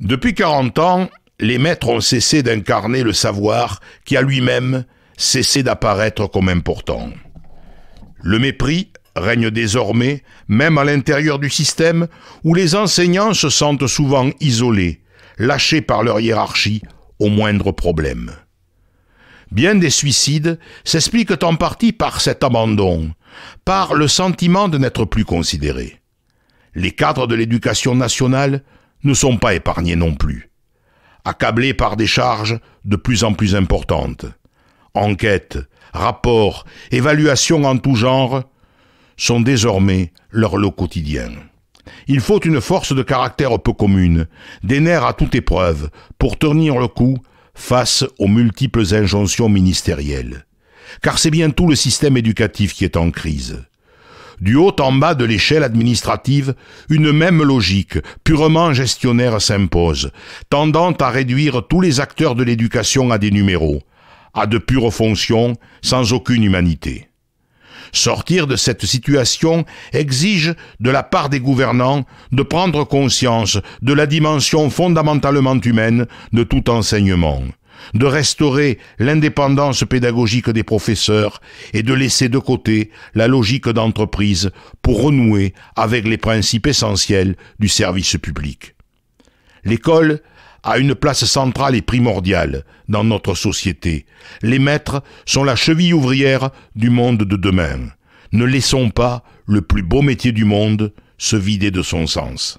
Depuis 40 ans, les maîtres ont cessé d'incarner le savoir qui a lui-même cessé d'apparaître comme important. Le mépris règne désormais, même à l'intérieur du système, où les enseignants se sentent souvent isolés, lâchés par leur hiérarchie au moindre problème. Bien des suicides s'expliquent en partie par cet abandon, par le sentiment de n'être plus considéré. Les cadres de l'éducation nationale ne sont pas épargnés non plus, accablés par des charges de plus en plus importantes. Enquêtes, rapports, évaluations en tout genre sont désormais leur lot quotidien. Il faut une force de caractère peu commune, des nerfs à toute épreuve, pour tenir le coup face aux multiples injonctions ministérielles. Car c'est bien tout le système éducatif qui est en crise du haut en bas de l'échelle administrative, une même logique purement gestionnaire s'impose, tendant à réduire tous les acteurs de l'éducation à des numéros, à de pures fonctions sans aucune humanité. Sortir de cette situation exige de la part des gouvernants de prendre conscience de la dimension fondamentalement humaine de tout enseignement, de restaurer l'indépendance pédagogique des professeurs et de laisser de côté la logique d'entreprise pour renouer avec les principes essentiels du service public. L'école a une place centrale et primordiale dans notre société. Les maîtres sont la cheville ouvrière du monde de demain. Ne laissons pas le plus beau métier du monde se vider de son sens.